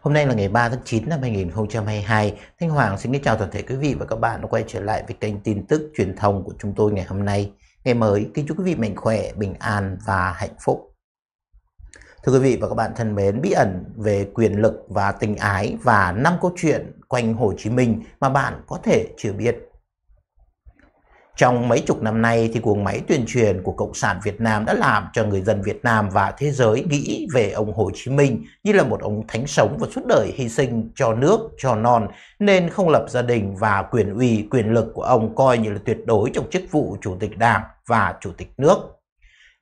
Hôm nay là ngày 3 tháng 9 năm 2022. Thanh Hoàng xin kính chào toàn thể quý vị và các bạn đã quay trở lại với kênh tin tức truyền thông của chúng tôi ngày hôm nay. Ngày mới, kính chúc quý vị mạnh khỏe, bình an và hạnh phúc. Thưa quý vị và các bạn thân mến, bí ẩn về quyền lực và tình ái và năm câu chuyện quanh Hồ Chí Minh mà bạn có thể chưa biết. Trong mấy chục năm nay thì cuồng máy tuyên truyền của Cộng sản Việt Nam đã làm cho người dân Việt Nam và thế giới nghĩ về ông Hồ Chí Minh như là một ông thánh sống và suốt đời hy sinh cho nước, cho non nên không lập gia đình và quyền uy, quyền lực của ông coi như là tuyệt đối trong chức vụ Chủ tịch Đảng và Chủ tịch nước.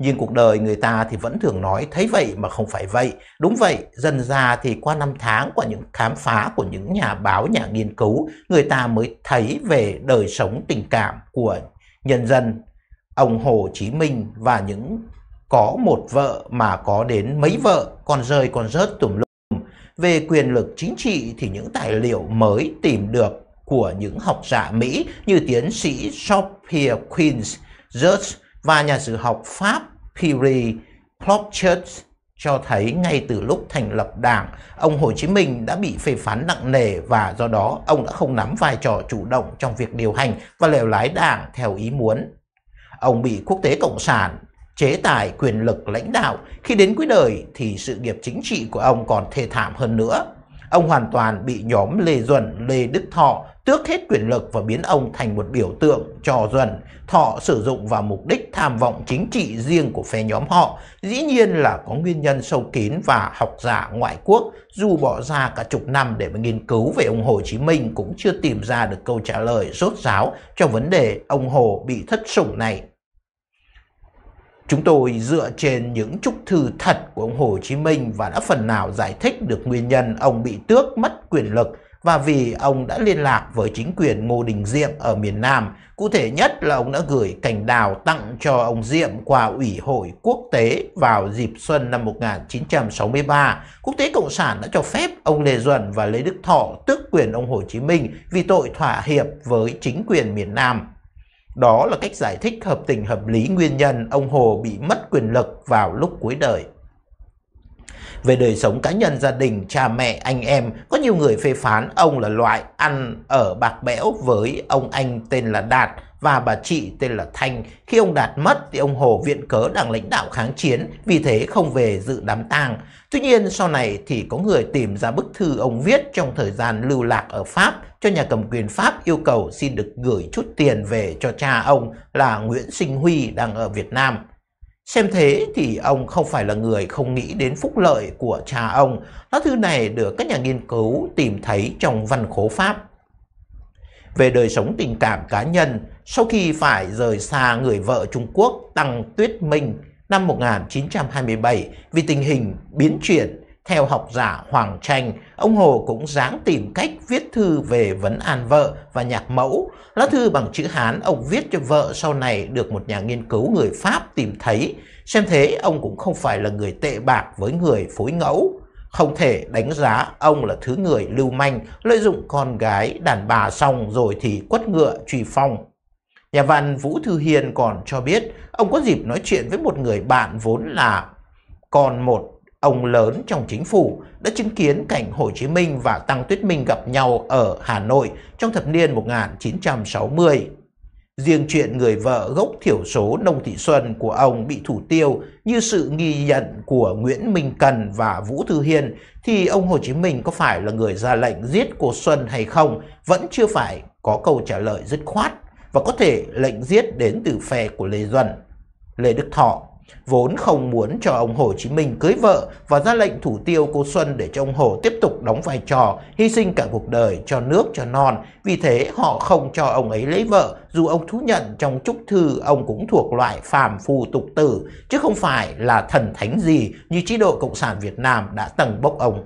Nhưng cuộc đời người ta thì vẫn thường nói thấy vậy mà không phải vậy. Đúng vậy, dần ra thì qua năm tháng qua những khám phá của những nhà báo, nhà nghiên cứu, người ta mới thấy về đời sống tình cảm của nhân dân ông Hồ Chí Minh và những có một vợ mà có đến mấy vợ, còn rơi còn rớt tùm lum. Về quyền lực chính trị thì những tài liệu mới tìm được của những học giả Mỹ như tiến sĩ Sophia Queens, George và nhà sử học Pháp Pierre Plotchert cho thấy ngay từ lúc thành lập đảng, ông Hồ Chí Minh đã bị phê phán nặng nề và do đó ông đã không nắm vai trò chủ động trong việc điều hành và lèo lái đảng theo ý muốn. Ông bị quốc tế Cộng sản chế tài quyền lực lãnh đạo, khi đến cuối đời thì sự nghiệp chính trị của ông còn thê thảm hơn nữa. Ông hoàn toàn bị nhóm Lê Duẩn, Lê Đức Thọ tước hết quyền lực và biến ông thành một biểu tượng trò dần thọ sử dụng vào mục đích tham vọng chính trị riêng của phe nhóm họ, dĩ nhiên là có nguyên nhân sâu kín và học giả ngoại quốc dù bỏ ra cả chục năm để mà nghiên cứu về ông Hồ Chí Minh cũng chưa tìm ra được câu trả lời rốt ráo cho vấn đề ông Hồ bị thất sủng này. Chúng tôi dựa trên những trúc thư thật của ông Hồ Chí Minh và đã phần nào giải thích được nguyên nhân ông bị tước mất quyền lực và vì ông đã liên lạc với chính quyền Ngô Đình Diệm ở miền Nam, cụ thể nhất là ông đã gửi cảnh đào tặng cho ông Diệm qua Ủy hội quốc tế vào dịp xuân năm 1963. Quốc tế Cộng sản đã cho phép ông Lê Duẩn và Lê Đức Thọ tước quyền ông Hồ Chí Minh vì tội thỏa hiệp với chính quyền miền Nam. Đó là cách giải thích hợp tình hợp lý nguyên nhân ông Hồ bị mất quyền lực vào lúc cuối đời. Về đời sống cá nhân gia đình, cha mẹ, anh em, có nhiều người phê phán ông là loại ăn ở bạc bẽo với ông anh tên là Đạt và bà chị tên là Thanh. Khi ông Đạt mất thì ông Hồ viện cớ đang lãnh đạo kháng chiến, vì thế không về dự đám tang. Tuy nhiên sau này thì có người tìm ra bức thư ông viết trong thời gian lưu lạc ở Pháp cho nhà cầm quyền Pháp yêu cầu xin được gửi chút tiền về cho cha ông là Nguyễn Sinh Huy đang ở Việt Nam. Xem thế thì ông không phải là người không nghĩ đến phúc lợi của cha ông. Lá thư này được các nhà nghiên cứu tìm thấy trong văn khố Pháp. Về đời sống tình cảm cá nhân, sau khi phải rời xa người vợ Trung Quốc Tăng Tuyết Minh năm 1927 vì tình hình biến chuyển, theo học giả Hoàng Tranh, ông Hồ cũng dáng tìm cách viết thư về vấn an vợ và nhạc mẫu. Lá thư bằng chữ Hán ông viết cho vợ sau này được một nhà nghiên cứu người Pháp tìm thấy. Xem thế ông cũng không phải là người tệ bạc với người phối ngẫu. Không thể đánh giá ông là thứ người lưu manh, lợi dụng con gái, đàn bà xong rồi thì quất ngựa, truy phong. Nhà văn Vũ Thư Hiền còn cho biết ông có dịp nói chuyện với một người bạn vốn là con một Ông lớn trong chính phủ đã chứng kiến cảnh Hồ Chí Minh và Tăng Tuyết Minh gặp nhau ở Hà Nội trong thập niên 1960. Riêng chuyện người vợ gốc thiểu số Nông Thị Xuân của ông bị thủ tiêu như sự nghi nhận của Nguyễn Minh Cần và Vũ Thư Hiên thì ông Hồ Chí Minh có phải là người ra lệnh giết cô Xuân hay không vẫn chưa phải có câu trả lời dứt khoát và có thể lệnh giết đến từ phe của Lê Duẩn. Lê Đức Thọ vốn không muốn cho ông Hồ Chí Minh cưới vợ và ra lệnh thủ tiêu cô Xuân để cho ông Hồ tiếp tục đóng vai trò hy sinh cả cuộc đời cho nước cho non. Vì thế họ không cho ông ấy lấy vợ dù ông thú nhận trong chúc thư ông cũng thuộc loại phàm phu tục tử chứ không phải là thần thánh gì như chế độ Cộng sản Việt Nam đã tầng bốc ông.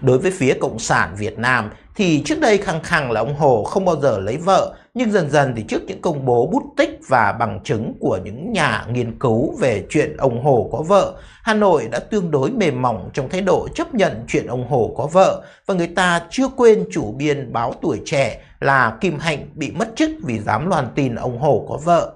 Đối với phía Cộng sản Việt Nam thì trước đây khăng khăng là ông Hồ không bao giờ lấy vợ nhưng dần dần thì trước những công bố bút tích và bằng chứng của những nhà nghiên cứu về chuyện ông Hồ có vợ, Hà Nội đã tương đối mềm mỏng trong thái độ chấp nhận chuyện ông Hồ có vợ và người ta chưa quên chủ biên báo tuổi trẻ là Kim Hạnh bị mất chức vì dám loan tin ông Hồ có vợ.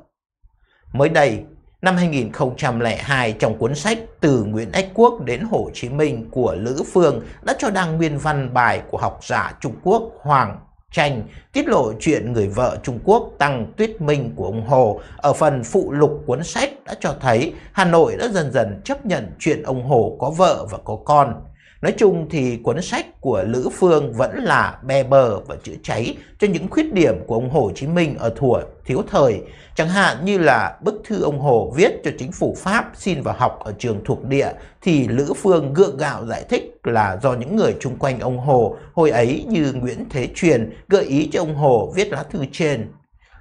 Mới đây, năm 2002 trong cuốn sách Từ Nguyễn Ách Quốc đến Hồ Chí Minh của Lữ Phương đã cho đăng nguyên văn bài của học giả Trung Quốc Hoàng tranh tiết lộ chuyện người vợ Trung Quốc Tăng Tuyết Minh của ông Hồ ở phần phụ lục cuốn sách đã cho thấy Hà Nội đã dần dần chấp nhận chuyện ông Hồ có vợ và có con. Nói chung thì cuốn sách của Lữ Phương vẫn là bè bờ và chữa cháy cho những khuyết điểm của ông Hồ Chí Minh ở thuở thiếu thời, chẳng hạn như là bức thư ông Hồ viết cho chính phủ Pháp xin vào học ở trường thuộc địa thì Lữ Phương gượng gạo giải thích là do những người chung quanh ông Hồ hồi ấy như Nguyễn Thế Truyền gợi ý cho ông Hồ viết lá thư trên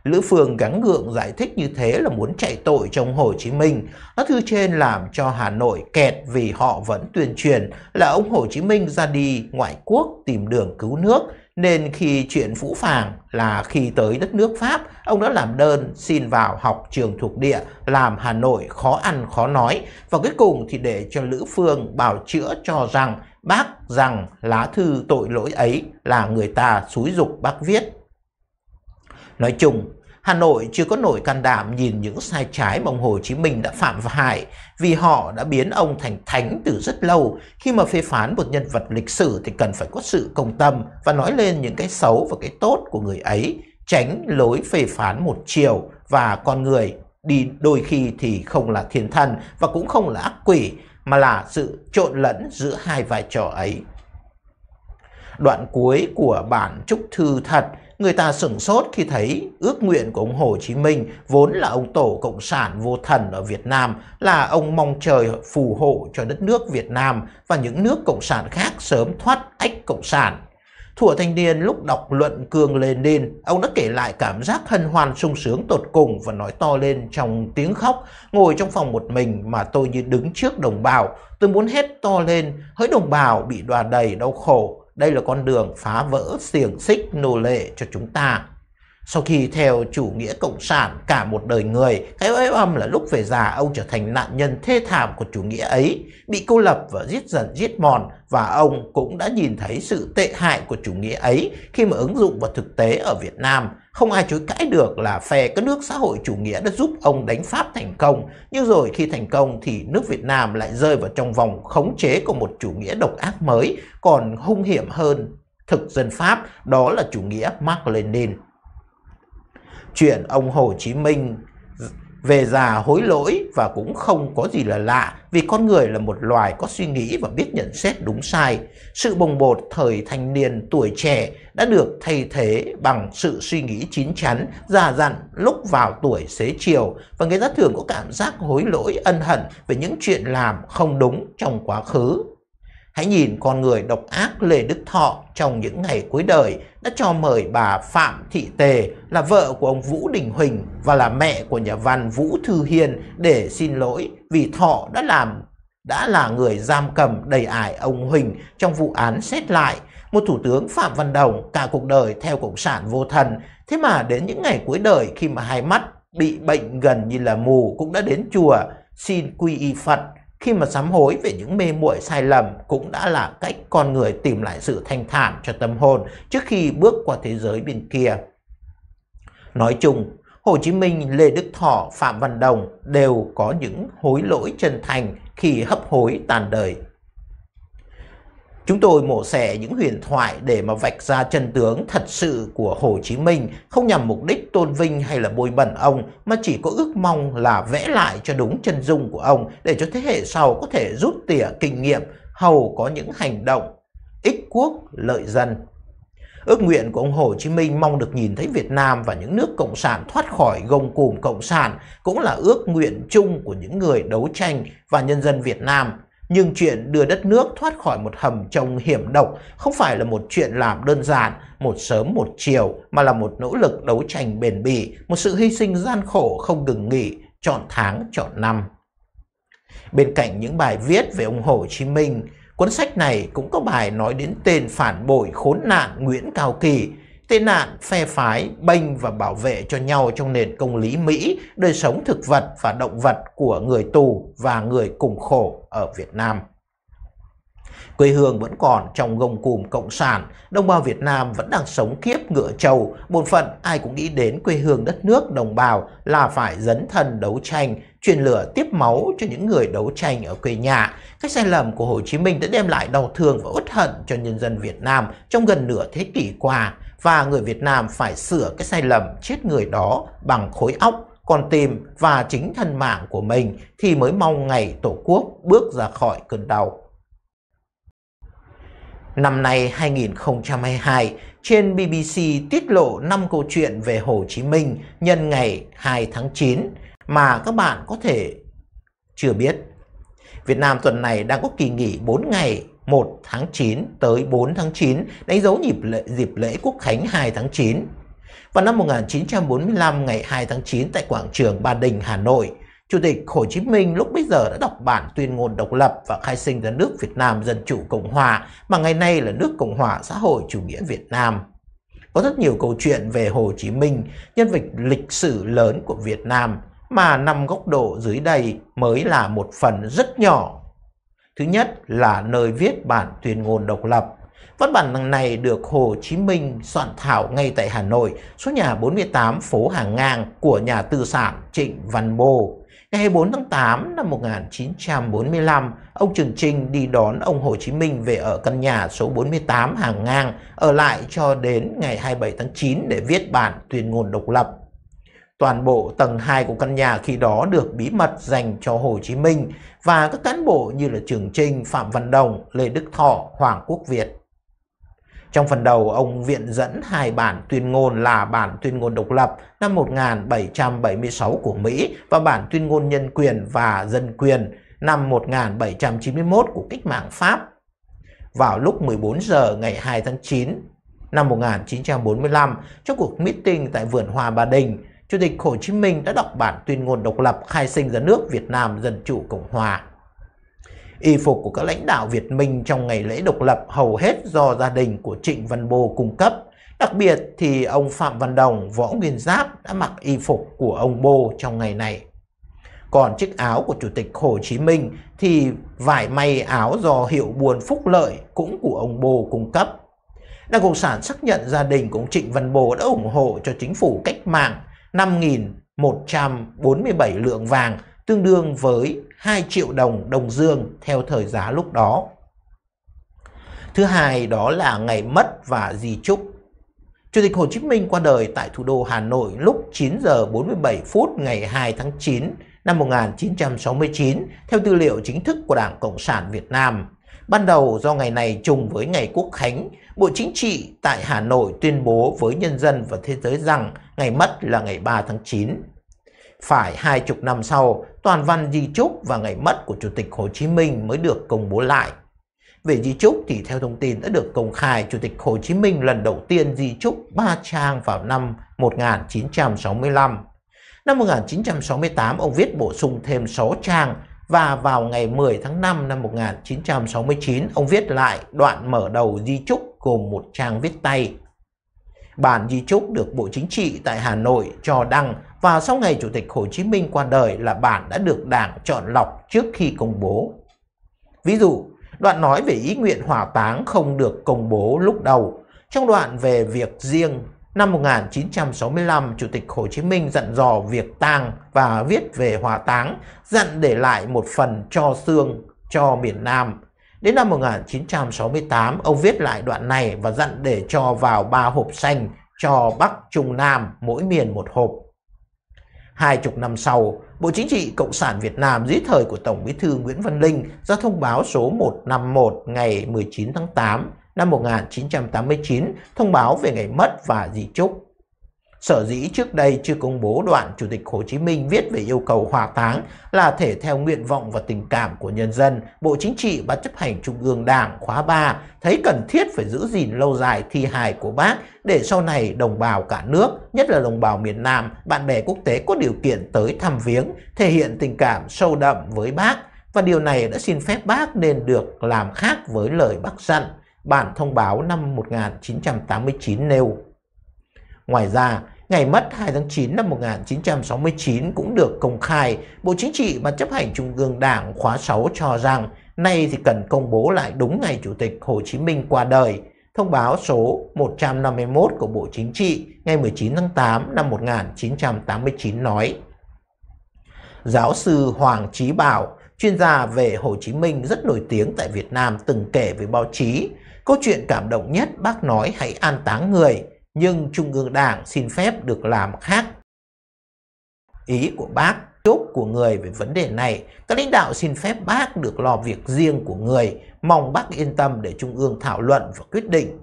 Lữ Phương gắng gượng giải thích như thế là muốn chạy tội trong Hồ Chí Minh. Lá thư trên làm cho Hà Nội kẹt vì họ vẫn tuyên truyền là ông Hồ Chí Minh ra đi ngoại quốc tìm đường cứu nước, nên khi chuyện Phũ Phàng là khi tới đất nước Pháp, ông đã làm đơn xin vào học trường thuộc địa, làm Hà Nội khó ăn khó nói. Và cuối cùng thì để cho Lữ Phương bảo chữa cho rằng bác rằng lá thư tội lỗi ấy là người ta xúi dục bác viết. Nói chung, Hà Nội chưa có nổi can đảm nhìn những sai trái mà ông Hồ Chí Minh đã phạm phải vì họ đã biến ông thành thánh từ rất lâu. Khi mà phê phán một nhân vật lịch sử thì cần phải có sự công tâm và nói lên những cái xấu và cái tốt của người ấy, tránh lối phê phán một chiều và con người đi đôi khi thì không là thiên thần và cũng không là ác quỷ mà là sự trộn lẫn giữa hai vai trò ấy. Đoạn cuối của bản chúc Thư Thật, người ta sửng sốt khi thấy ước nguyện của ông Hồ Chí Minh vốn là ông Tổ Cộng sản vô thần ở Việt Nam là ông mong trời phù hộ cho đất nước Việt Nam và những nước Cộng sản khác sớm thoát ách Cộng sản. Thủa thanh niên lúc đọc luận cường Lenin, ông đã kể lại cảm giác hân hoan sung sướng tột cùng và nói to lên trong tiếng khóc, ngồi trong phòng một mình mà tôi như đứng trước đồng bào, tôi muốn hết to lên, hỡi đồng bào bị đòa đầy đau khổ, đây là con đường phá vỡ xiềng xích nô lệ cho chúng ta. Sau khi theo chủ nghĩa cộng sản cả một đời người, cái oái âm là lúc về già ông trở thành nạn nhân thê thảm của chủ nghĩa ấy, bị cô lập và giết dần giết mòn và ông cũng đã nhìn thấy sự tệ hại của chủ nghĩa ấy khi mà ứng dụng vào thực tế ở Việt Nam. Không ai chối cãi được là phe các nước xã hội chủ nghĩa đã giúp ông đánh Pháp thành công, nhưng rồi khi thành công thì nước Việt Nam lại rơi vào trong vòng khống chế của một chủ nghĩa độc ác mới còn hung hiểm hơn thực dân Pháp, đó là chủ nghĩa Mark Lenin chuyện ông Hồ Chí Minh về già hối lỗi và cũng không có gì là lạ vì con người là một loài có suy nghĩ và biết nhận xét đúng sai. Sự bồng bột thời thanh niên tuổi trẻ đã được thay thế bằng sự suy nghĩ chín chắn, già dặn lúc vào tuổi xế chiều và người ta thường có cảm giác hối lỗi ân hận về những chuyện làm không đúng trong quá khứ. Hãy nhìn con người độc ác Lê Đức Thọ trong những ngày cuối đời đã cho mời bà Phạm Thị Tề là vợ của ông Vũ Đình Huỳnh và là mẹ của nhà văn Vũ Thư Hiền để xin lỗi vì Thọ đã làm đã là người giam cầm đầy ải ông Huỳnh trong vụ án xét lại một thủ tướng Phạm Văn Đồng cả cuộc đời theo cộng sản vô thần thế mà đến những ngày cuối đời khi mà hai mắt bị bệnh gần như là mù cũng đã đến chùa xin quy y Phật khi mà sám hối về những mê muội sai lầm cũng đã là cách con người tìm lại sự thanh thản cho tâm hồn trước khi bước qua thế giới bên kia. Nói chung, Hồ Chí Minh, Lê Đức Thọ, Phạm Văn Đồng đều có những hối lỗi chân thành khi hấp hối tàn đời Chúng tôi mổ xẻ những huyền thoại để mà vạch ra chân tướng thật sự của Hồ Chí Minh, không nhằm mục đích tôn vinh hay là bôi bẩn ông, mà chỉ có ước mong là vẽ lại cho đúng chân dung của ông để cho thế hệ sau có thể rút tỉa kinh nghiệm, hầu có những hành động ích quốc lợi dân. Ước nguyện của ông Hồ Chí Minh mong được nhìn thấy Việt Nam và những nước Cộng sản thoát khỏi gông cùm Cộng sản cũng là ước nguyện chung của những người đấu tranh và nhân dân Việt Nam nhưng chuyện đưa đất nước thoát khỏi một hầm trông hiểm độc không phải là một chuyện làm đơn giản, một sớm một chiều, mà là một nỗ lực đấu tranh bền bỉ, một sự hy sinh gian khổ không ngừng nghỉ, chọn tháng, chọn năm. Bên cạnh những bài viết về ông Hồ Chí Minh, cuốn sách này cũng có bài nói đến tên phản bội khốn nạn Nguyễn Cao Kỳ, tệ nạn, phe phái, bênh và bảo vệ cho nhau trong nền công lý Mỹ, đời sống thực vật và động vật của người tù và người cùng khổ ở Việt Nam. Quê hương vẫn còn trong gông cùm cộng sản, đồng bào Việt Nam vẫn đang sống kiếp ngựa trâu bổn phận ai cũng nghĩ đến quê hương đất nước đồng bào là phải dấn thân đấu tranh, truyền lửa tiếp máu cho những người đấu tranh ở quê nhà. Các sai lầm của Hồ Chí Minh đã đem lại đau thương và uất hận cho nhân dân Việt Nam trong gần nửa thế kỷ qua và người Việt Nam phải sửa cái sai lầm chết người đó bằng khối óc, con tim và chính thân mạng của mình thì mới mong ngày Tổ quốc bước ra khỏi cơn đau. Năm nay 2022, trên BBC tiết lộ 5 câu chuyện về Hồ Chí Minh nhân ngày 2 tháng 9 mà các bạn có thể chưa biết. Việt Nam tuần này đang có kỳ nghỉ 4 ngày 1 tháng 9 tới 4 tháng 9, đánh dấu nhịp lễ, dịp lễ quốc khánh 2 tháng 9. Vào năm 1945, ngày 2 tháng 9 tại quảng trường Ba Đình, Hà Nội, Chủ tịch Hồ Chí Minh lúc bấy giờ đã đọc bản tuyên ngôn độc lập và khai sinh ra nước Việt Nam Dân Chủ Cộng Hòa mà ngày nay là nước Cộng Hòa Xã hội Chủ nghĩa Việt Nam. Có rất nhiều câu chuyện về Hồ Chí Minh, nhân vật lịch sử lớn của Việt Nam mà nằm góc độ dưới đây mới là một phần rất nhỏ Thứ nhất là nơi viết bản tuyên ngôn độc lập. Văn bản này được Hồ Chí Minh soạn thảo ngay tại Hà Nội, số nhà 48 phố Hàng Ngang của nhà tư sản Trịnh Văn bô Ngày 24 tháng 8 năm 1945, ông Trường Trinh đi đón ông Hồ Chí Minh về ở căn nhà số 48 Hàng Ngang, ở lại cho đến ngày 27 tháng 9 để viết bản tuyên ngôn độc lập. Toàn bộ tầng 2 của căn nhà khi đó được bí mật dành cho Hồ Chí Minh và các cán bộ như là Trường Trinh, Phạm Văn Đồng, Lê Đức Thọ, Hoàng Quốc Việt. Trong phần đầu, ông viện dẫn hai bản tuyên ngôn là bản tuyên ngôn độc lập năm 1776 của Mỹ và bản tuyên ngôn nhân quyền và dân quyền năm 1791 của cách mạng Pháp. Vào lúc 14 giờ ngày 2 tháng 9 năm 1945, trong cuộc meeting tại vườn hoa Ba Đình, Chủ tịch Hồ Chí Minh đã đọc bản tuyên ngôn độc lập khai sinh ra nước Việt Nam Dân Chủ Cộng Hòa. Y phục của các lãnh đạo Việt Minh trong ngày lễ độc lập hầu hết do gia đình của Trịnh Văn Bồ cung cấp. Đặc biệt thì ông Phạm Văn Đồng, Võ Nguyên Giáp đã mặc y phục của ông Bồ trong ngày này. Còn chiếc áo của Chủ tịch Hồ Chí Minh thì vải may áo do hiệu buồn phúc lợi cũng của ông Bồ cung cấp. Đảng Cộng sản xác nhận gia đình của ông Trịnh Văn Bồ đã ủng hộ cho chính phủ cách mạng 5.147 lượng vàng tương đương với 2 triệu đồng đồng dương theo thời giá lúc đó. Thứ hai đó là ngày mất và di chúc. Chủ tịch Hồ Chí Minh qua đời tại thủ đô Hà Nội lúc 9 giờ 47 phút ngày 2 tháng 9 năm 1969 theo tư liệu chính thức của Đảng Cộng sản Việt Nam. Ban đầu do ngày này trùng với ngày Quốc Khánh, Bộ Chính trị tại Hà Nội tuyên bố với nhân dân và thế giới rằng ngày mất là ngày 3 tháng 9. Phải hai chục năm sau, toàn văn di trúc và ngày mất của Chủ tịch Hồ Chí Minh mới được công bố lại. Về di trúc thì theo thông tin đã được công khai, Chủ tịch Hồ Chí Minh lần đầu tiên di trúc ba trang vào năm 1965. Năm 1968, ông viết bổ sung thêm 6 trang và vào ngày 10 tháng 5 năm 1969, ông viết lại đoạn mở đầu di trúc gồm một trang viết tay. Bản di trúc được Bộ Chính trị tại Hà Nội cho đăng và sau ngày Chủ tịch Hồ Chí Minh qua đời là bản đã được Đảng chọn lọc trước khi công bố. Ví dụ, đoạn nói về ý nguyện hỏa táng không được công bố lúc đầu. Trong đoạn về việc riêng Năm 1965, Chủ tịch Hồ Chí Minh dặn dò việc tang và viết về hỏa táng, dặn để lại một phần cho xương cho miền Nam. Đến năm 1968, ông viết lại đoạn này và dặn để cho vào ba hộp xanh cho Bắc, Trung, Nam, mỗi miền một hộp. Hai chục năm sau, Bộ Chính trị Cộng sản Việt Nam dưới thời của Tổng bí thư Nguyễn Văn Linh ra thông báo số 151 ngày 19 tháng 8 năm 1989 thông báo về ngày mất và di chúc. Sở dĩ trước đây chưa công bố đoạn Chủ tịch Hồ Chí Minh viết về yêu cầu hòa táng là thể theo nguyện vọng và tình cảm của nhân dân, Bộ Chính trị và chấp hành Trung ương Đảng khóa 3 thấy cần thiết phải giữ gìn lâu dài thi hài của bác để sau này đồng bào cả nước, nhất là đồng bào miền Nam, bạn bè quốc tế có điều kiện tới thăm viếng, thể hiện tình cảm sâu đậm với bác và điều này đã xin phép bác nên được làm khác với lời bác dặn bản thông báo năm 1989 nêu. Ngoài ra, ngày mất 2 tháng 9 năm 1969 cũng được công khai, Bộ Chính trị và chấp hành Trung ương Đảng khóa 6 cho rằng nay thì cần công bố lại đúng ngày Chủ tịch Hồ Chí Minh qua đời, thông báo số 151 của Bộ Chính trị ngày 19 tháng 8 năm 1989 nói. Giáo sư Hoàng Trí Bảo, chuyên gia về Hồ Chí Minh rất nổi tiếng tại Việt Nam từng kể với báo chí Câu chuyện cảm động nhất bác nói hãy an táng người, nhưng Trung ương Đảng xin phép được làm khác. Ý của bác, chốt của người về vấn đề này, các lãnh đạo xin phép bác được lo việc riêng của người, mong bác yên tâm để Trung ương thảo luận và quyết định.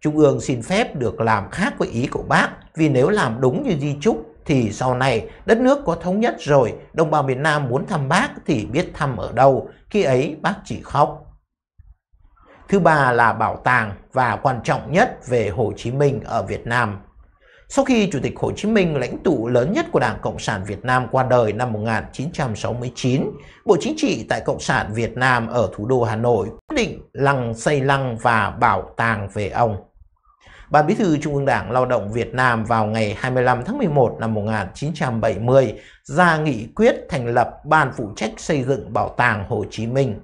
Trung ương xin phép được làm khác với ý của bác, vì nếu làm đúng như di trúc thì sau này đất nước có thống nhất rồi, đồng bào miền Nam muốn thăm bác thì biết thăm ở đâu, khi ấy bác chỉ khóc thứ ba là bảo tàng và quan trọng nhất về Hồ Chí Minh ở Việt Nam. Sau khi Chủ tịch Hồ Chí Minh, lãnh tụ lớn nhất của Đảng Cộng sản Việt Nam qua đời năm 1969, Bộ Chính trị tại Cộng sản Việt Nam ở thủ đô Hà Nội quyết định lăng xây lăng và bảo tàng về ông. Ban Bí thư Trung ương Đảng Lao động Việt Nam vào ngày 25 tháng 11 năm 1970 ra nghị quyết thành lập Ban phụ trách xây dựng bảo tàng Hồ Chí Minh.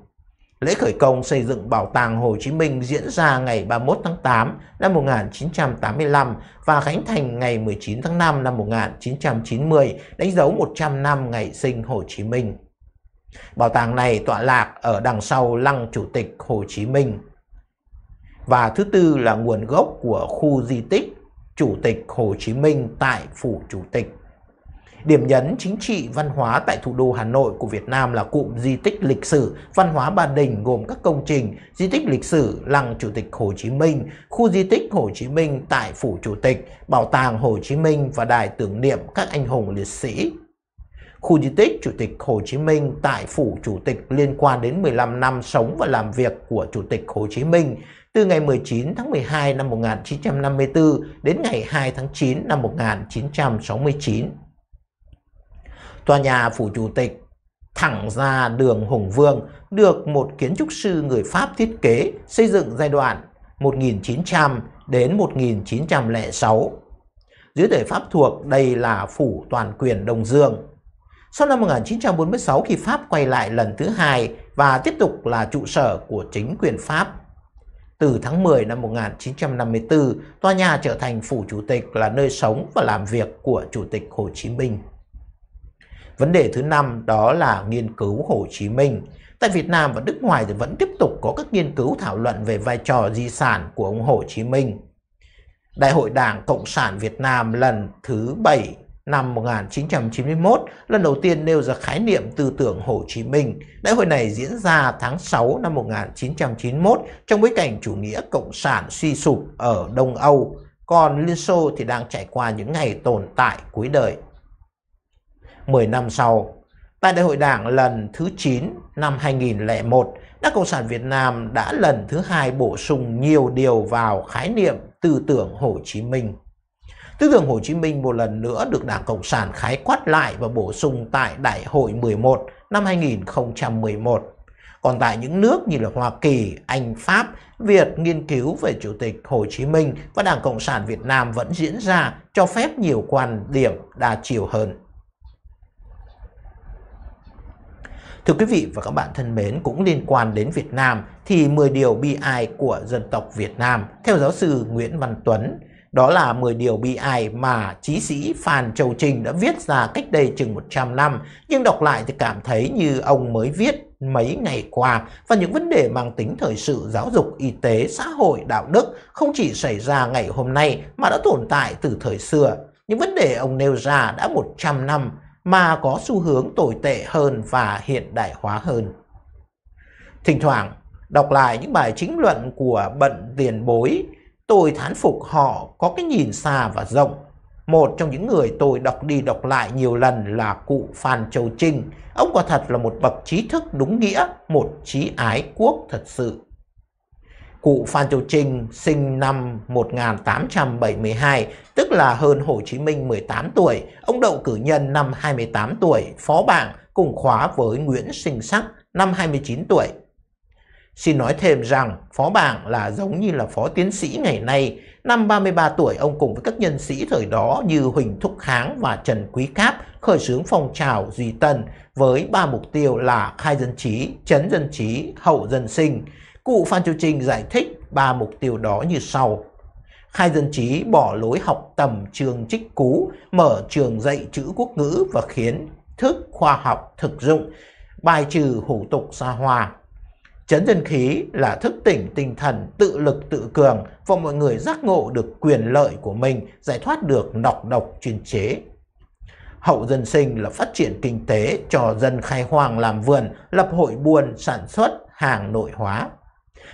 Lễ khởi công xây dựng Bảo tàng Hồ Chí Minh diễn ra ngày 31 tháng 8 năm 1985 và khánh thành ngày 19 tháng 5 năm 1990, đánh dấu 100 năm ngày sinh Hồ Chí Minh. Bảo tàng này tọa lạc ở đằng sau lăng Chủ tịch Hồ Chí Minh. Và thứ tư là nguồn gốc của khu di tích Chủ tịch Hồ Chí Minh tại Phủ Chủ tịch. Điểm nhấn chính trị văn hóa tại thủ đô Hà Nội của Việt Nam là cụm di tích lịch sử văn hóa Ba Đình gồm các công trình di tích lịch sử Lăng Chủ tịch Hồ Chí Minh, khu di tích Hồ Chí Minh tại Phủ Chủ tịch, Bảo tàng Hồ Chí Minh và Đài tưởng niệm các anh hùng liệt sĩ. Khu di tích Chủ tịch Hồ Chí Minh tại Phủ Chủ tịch liên quan đến 15 năm sống và làm việc của Chủ tịch Hồ Chí Minh từ ngày 19 tháng 12 năm 1954 đến ngày 2 tháng 9 năm 1969. Tòa nhà phủ chủ tịch thẳng ra đường Hùng Vương được một kiến trúc sư người Pháp thiết kế xây dựng giai đoạn 1900 đến 1906. Dưới thời Pháp thuộc đây là phủ toàn quyền Đông Dương. Sau năm 1946 khi Pháp quay lại lần thứ hai và tiếp tục là trụ sở của chính quyền Pháp. Từ tháng 10 năm 1954, tòa nhà trở thành phủ chủ tịch là nơi sống và làm việc của Chủ tịch Hồ Chí Minh. Vấn đề thứ năm đó là nghiên cứu Hồ Chí Minh. Tại Việt Nam và nước ngoài thì vẫn tiếp tục có các nghiên cứu thảo luận về vai trò di sản của ông Hồ Chí Minh. Đại hội Đảng Cộng sản Việt Nam lần thứ 7 năm 1991 lần đầu tiên nêu ra khái niệm tư tưởng Hồ Chí Minh. Đại hội này diễn ra tháng 6 năm 1991 trong bối cảnh chủ nghĩa cộng sản suy sụp ở Đông Âu, còn Liên Xô thì đang trải qua những ngày tồn tại cuối đời. 10 năm sau. Tại Đại hội Đảng lần thứ 9 năm 2001, Đảng Cộng sản Việt Nam đã lần thứ hai bổ sung nhiều điều vào khái niệm tư tưởng Hồ Chí Minh. Tư tưởng Hồ Chí Minh một lần nữa được Đảng Cộng sản khái quát lại và bổ sung tại Đại hội 11 năm 2011. Còn tại những nước như là Hoa Kỳ, Anh, Pháp, việc nghiên cứu về Chủ tịch Hồ Chí Minh và Đảng Cộng sản Việt Nam vẫn diễn ra cho phép nhiều quan điểm đa chiều hơn. Thưa quý vị và các bạn thân mến, cũng liên quan đến Việt Nam thì 10 điều bi ai của dân tộc Việt Nam, theo giáo sư Nguyễn Văn Tuấn, đó là 10 điều bi ai mà trí sĩ Phan Châu Trinh đã viết ra cách đây chừng 100 năm, nhưng đọc lại thì cảm thấy như ông mới viết mấy ngày qua và những vấn đề mang tính thời sự giáo dục, y tế, xã hội, đạo đức không chỉ xảy ra ngày hôm nay mà đã tồn tại từ thời xưa. Những vấn đề ông nêu ra đã 100 năm mà có xu hướng tồi tệ hơn và hiện đại hóa hơn. Thỉnh thoảng, đọc lại những bài chính luận của bận tiền bối, tôi thán phục họ có cái nhìn xa và rộng. Một trong những người tôi đọc đi đọc lại nhiều lần là cụ Phan Châu Trinh. Ông quả thật là một bậc trí thức đúng nghĩa, một trí ái quốc thật sự cụ Phan Châu Trinh sinh năm 1872, tức là hơn Hồ Chí Minh 18 tuổi, ông Đậu Cử Nhân năm 28 tuổi, phó bảng cùng khóa với Nguyễn Sinh Sắc năm 29 tuổi. Xin nói thêm rằng phó bảng là giống như là phó tiến sĩ ngày nay, năm 33 tuổi ông cùng với các nhân sĩ thời đó như Huỳnh Thúc Kháng và Trần Quý Cáp khởi xướng phong trào duy tân với ba mục tiêu là khai dân trí, chấn dân trí, hậu dân sinh. Cụ Phan Châu Trinh giải thích ba mục tiêu đó như sau. Khai dân trí bỏ lối học tầm trường trích cú, mở trường dạy chữ quốc ngữ và khiến thức khoa học thực dụng, bài trừ hủ tục xa hoa. Chấn dân khí là thức tỉnh tinh thần tự lực tự cường và mọi người giác ngộ được quyền lợi của mình, giải thoát được nọc độc chuyên chế. Hậu dân sinh là phát triển kinh tế cho dân khai hoang làm vườn, lập hội buôn, sản xuất, hàng nội hóa.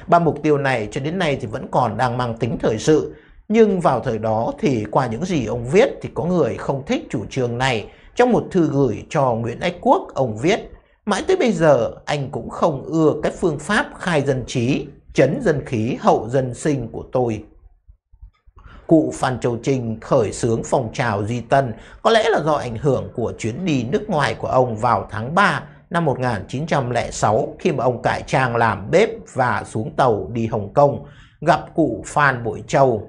Ba mục tiêu này cho đến nay thì vẫn còn đang mang tính thời sự, nhưng vào thời đó thì qua những gì ông viết thì có người không thích chủ trương này. Trong một thư gửi cho Nguyễn Ái Quốc, ông viết, mãi tới bây giờ anh cũng không ưa cái phương pháp khai dân trí, chấn dân khí, hậu dân sinh của tôi cụ Phan Châu Trinh khởi xướng phong trào di tân có lẽ là do ảnh hưởng của chuyến đi nước ngoài của ông vào tháng 3 năm 1906 khi mà ông cải trang làm bếp và xuống tàu đi Hồng Kông gặp cụ Phan Bội Châu.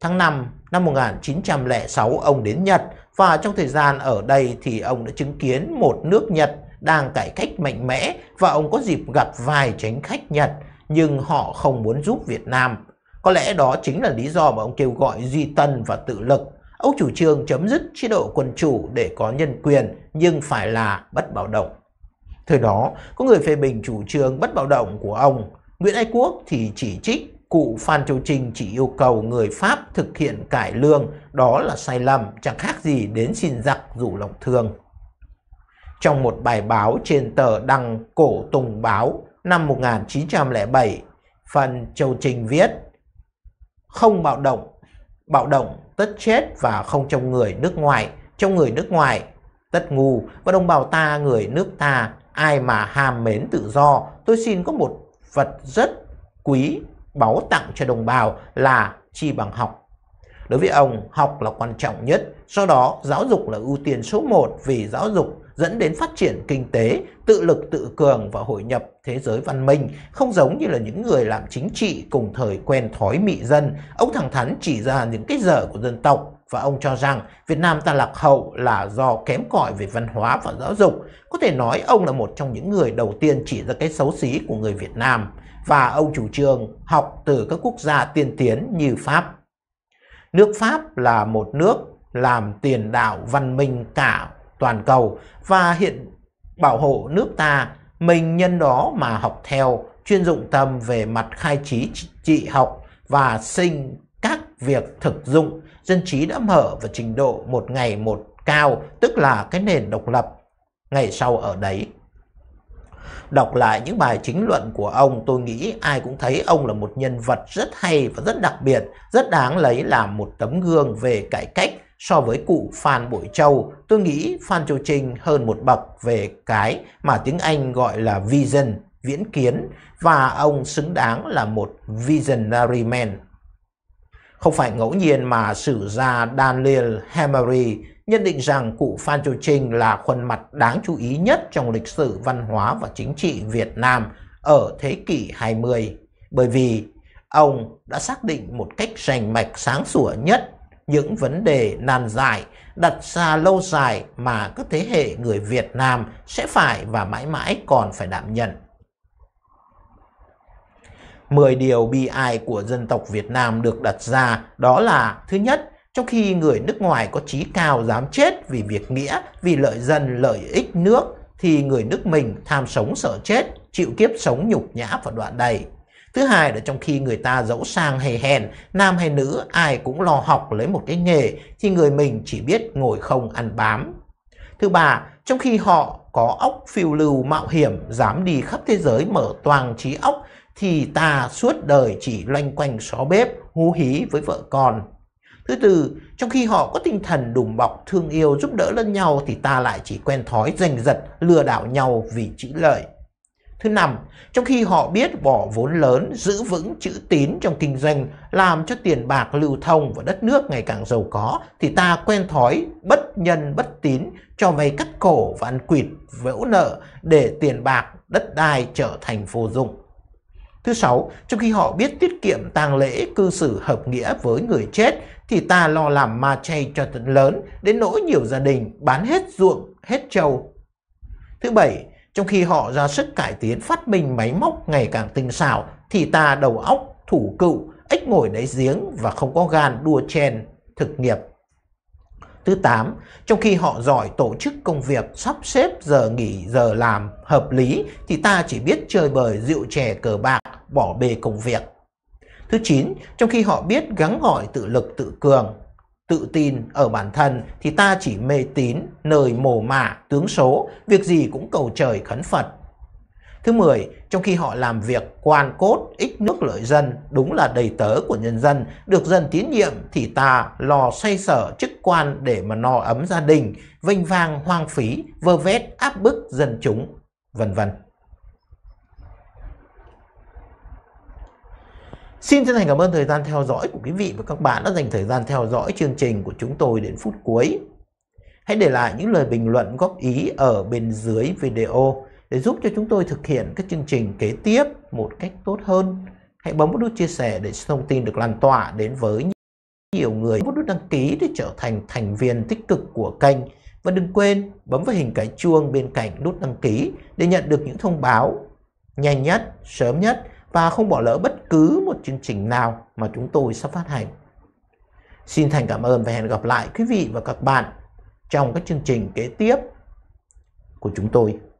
Tháng 5 năm 1906 ông đến Nhật và trong thời gian ở đây thì ông đã chứng kiến một nước Nhật đang cải cách mạnh mẽ và ông có dịp gặp vài chính khách Nhật nhưng họ không muốn giúp Việt Nam. Có lẽ đó chính là lý do mà ông kêu gọi duy tân và tự lực. Ông chủ trương chấm dứt chế độ quân chủ để có nhân quyền nhưng phải là bất bạo động. Thời đó, có người phê bình chủ trương bất bạo động của ông. Nguyễn Ái Quốc thì chỉ trích cụ Phan Châu Trinh chỉ yêu cầu người Pháp thực hiện cải lương, đó là sai lầm, chẳng khác gì đến xin giặc rủ lòng thương. Trong một bài báo trên tờ đăng Cổ Tùng Báo năm 1907, Phan Châu Trinh viết Không bạo động, bạo động tất chết và không trong người nước ngoài, trong người nước ngoài tất ngu và đồng bào ta người nước ta ai mà ham mến tự do, tôi xin có một vật rất quý báu tặng cho đồng bào là chi bằng học. Đối với ông, học là quan trọng nhất, do đó giáo dục là ưu tiên số 1 vì giáo dục dẫn đến phát triển kinh tế, tự lực tự cường và hội nhập thế giới văn minh, không giống như là những người làm chính trị cùng thời quen thói mị dân. Ông thẳng thắn chỉ ra những cái dở của dân tộc và ông cho rằng Việt Nam ta lạc hậu là do kém cỏi về văn hóa và giáo dục. Có thể nói ông là một trong những người đầu tiên chỉ ra cái xấu xí của người Việt Nam và ông chủ trương học từ các quốc gia tiên tiến như Pháp. Nước Pháp là một nước làm tiền đạo văn minh cả toàn cầu và hiện bảo hộ nước ta, mình nhân đó mà học theo, chuyên dụng tâm về mặt khai trí trị học và sinh các việc thực dụng dân trí đã mở và trình độ một ngày một cao, tức là cái nền độc lập ngày sau ở đấy. Đọc lại những bài chính luận của ông, tôi nghĩ ai cũng thấy ông là một nhân vật rất hay và rất đặc biệt, rất đáng lấy làm một tấm gương về cải cách so với cụ Phan Bội Châu. Tôi nghĩ Phan Châu Trinh hơn một bậc về cái mà tiếng Anh gọi là vision, viễn kiến, và ông xứng đáng là một visionary man. Không phải ngẫu nhiên mà sử gia Daniel Hemery nhận định rằng cụ Phan Châu Trinh là khuôn mặt đáng chú ý nhất trong lịch sử văn hóa và chính trị Việt Nam ở thế kỷ 20 bởi vì ông đã xác định một cách rành mạch sáng sủa nhất những vấn đề nan giải đặt ra lâu dài mà các thế hệ người Việt Nam sẽ phải và mãi mãi còn phải đảm nhận. 10 điều bi ai của dân tộc Việt Nam được đặt ra đó là thứ nhất, trong khi người nước ngoài có trí cao dám chết vì việc nghĩa, vì lợi dân, lợi ích nước, thì người nước mình tham sống sợ chết, chịu kiếp sống nhục nhã và đoạn đầy. Thứ hai là trong khi người ta dẫu sang hay hèn, nam hay nữ ai cũng lo học lấy một cái nghề, thì người mình chỉ biết ngồi không ăn bám. Thứ ba, trong khi họ có ốc phiêu lưu mạo hiểm, dám đi khắp thế giới mở toàn trí óc thì ta suốt đời chỉ loanh quanh xó bếp hú hí với vợ con. Thứ tư, trong khi họ có tinh thần đùm bọc, thương yêu, giúp đỡ lẫn nhau thì ta lại chỉ quen thói giành giật, lừa đảo nhau vì chữ lợi. Thứ năm, trong khi họ biết bỏ vốn lớn, giữ vững chữ tín trong kinh doanh, làm cho tiền bạc lưu thông và đất nước ngày càng giàu có, thì ta quen thói bất nhân bất tín, cho vay cắt cổ và ăn quỵt, vỡ nợ để tiền bạc, đất đai trở thành vô dụng. Thứ sáu, trong khi họ biết tiết kiệm tang lễ cư xử hợp nghĩa với người chết, thì ta lo làm ma chay cho tận lớn, đến nỗi nhiều gia đình bán hết ruộng, hết trâu. Thứ bảy, trong khi họ ra sức cải tiến phát minh máy móc ngày càng tinh xảo, thì ta đầu óc, thủ cựu, ếch ngồi đáy giếng và không có gan đua chen, thực nghiệp thứ 8, trong khi họ giỏi tổ chức công việc, sắp xếp giờ nghỉ, giờ làm hợp lý thì ta chỉ biết chơi bời rượu chè cờ bạc, bỏ bê công việc. Thứ 9, trong khi họ biết gắng gọi tự lực tự cường, tự tin ở bản thân thì ta chỉ mê tín, nơi mồ mả, tướng số, việc gì cũng cầu trời khấn Phật, Thứ 10, trong khi họ làm việc quan cốt, ích nước lợi dân, đúng là đầy tớ của nhân dân, được dân tín nhiệm thì ta lò xoay sở chức quan để mà no ấm gia đình, vinh vang hoang phí, vơ vét áp bức dân chúng, vân vân. Xin chân thành cảm ơn thời gian theo dõi của quý vị và các bạn đã dành thời gian theo dõi chương trình của chúng tôi đến phút cuối. Hãy để lại những lời bình luận góp ý ở bên dưới video để giúp cho chúng tôi thực hiện các chương trình kế tiếp một cách tốt hơn. Hãy bấm nút, nút chia sẻ để thông tin được lan tỏa đến với nhiều người. Bấm nút đăng ký để trở thành thành viên tích cực của kênh. Và đừng quên bấm vào hình cái chuông bên cạnh nút đăng ký để nhận được những thông báo nhanh nhất, sớm nhất và không bỏ lỡ bất cứ một chương trình nào mà chúng tôi sắp phát hành. Xin thành cảm ơn và hẹn gặp lại quý vị và các bạn trong các chương trình kế tiếp của chúng tôi.